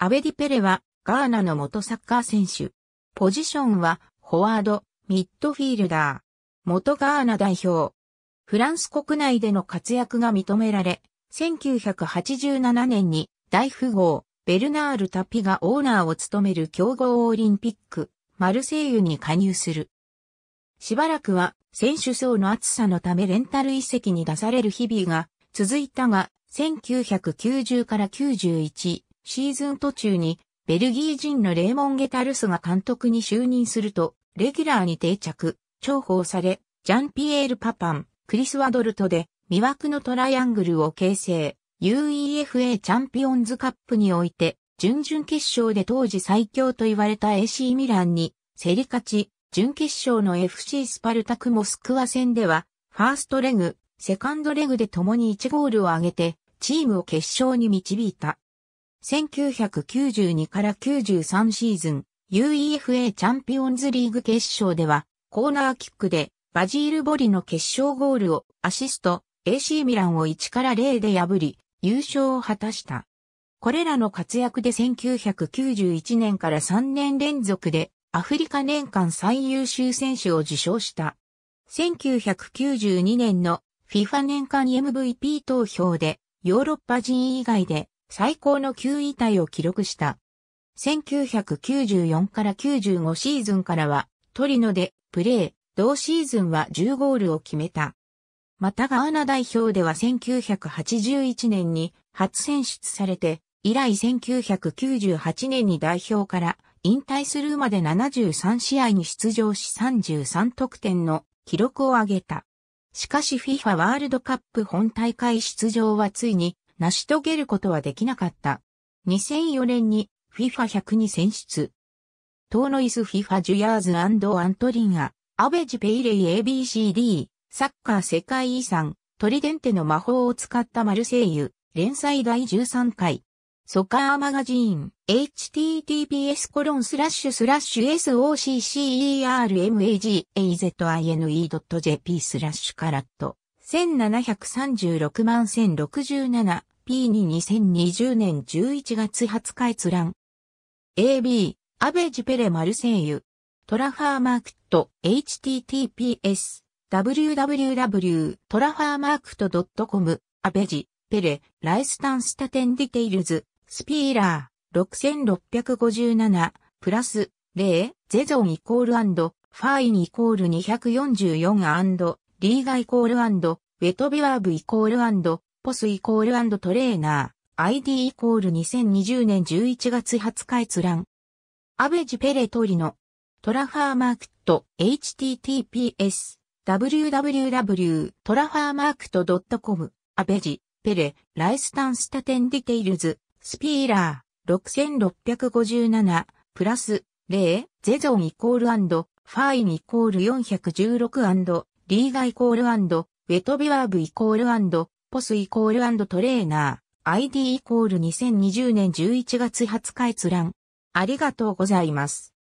アベディペレはガーナの元サッカー選手。ポジションはフォワード、ミッドフィールダー。元ガーナ代表。フランス国内での活躍が認められ、1987年に大富豪、ベルナール・タピがオーナーを務める強豪オリンピック、マルセイユに加入する。しばらくは選手層の厚さのためレンタル遺跡に出される日々が続いたが、1990から91、シーズン途中に、ベルギー人のレーモン・ゲタルスが監督に就任すると、レギュラーに定着、重宝され、ジャンピエール・パパン、クリス・ワドルトで、魅惑のトライアングルを形成、UEFA チャンピオンズカップにおいて、準々決勝で当時最強と言われた AC ミランに、競り勝ち、準決勝の FC スパルタクモスクワ戦では、ファーストレグ、セカンドレグで共に1ゴールを挙げて、チームを決勝に導いた。1992から93シーズン、UEFA チャンピオンズリーグ決勝では、コーナーキックで、バジール・ボリの決勝ゴールをアシスト、AC ミランを1から0で破り、優勝を果たした。これらの活躍で1991年から3年連続で、アフリカ年間最優秀選手を受賞した。1992年の FIFA 年間 MVP 投票で、ヨーロッパ人以外で最高の9位体を記録した。1994から95シーズンからは、トリノでプレー、同シーズンは10ゴールを決めた。またガーナ代表では1981年に初選出されて、以来1998年に代表から引退するまで73試合に出場し33得点の記録を上げた。しかし FIFA ワールドカップ本大会出場はついに成し遂げることはできなかった。2004年に FIFA100 に選出。トーノイス FIFA ジュヤーズアントリンア、アベジペイレイ ABCD、サッカー世界遺産、トリデンテの魔法を使ったマルセイユ、連載第13回。ソカーマガジーン、https コロンスラッシュスラッシュ soccermagazine.jp スラッシュカラット、1736万1067、p 2 2 0 2 0年11月20日閲覧。AB、アベジペレマルセイユ。トラファーマークット https www トラファーマークト .com アベジペレライスタンスタテンディテイルズスピーラー6657プラス0ゼゾンイコールファインイコール244リーガイコールウェトビワーブイコールポスイコールトレーナー、ID イコール2020年11月20日閲覧。アベジペレトリのトラファーマークット https www.trafarmarkt.com アベジペレライスタンスタテンディテイルズスピーラー6657プラス0ゼゾンイコールファインイコール416リーガイコールウェトビワーブイコールポスイコールトレーナー、ID イコール2020年11月20日閲覧。ありがとうございます。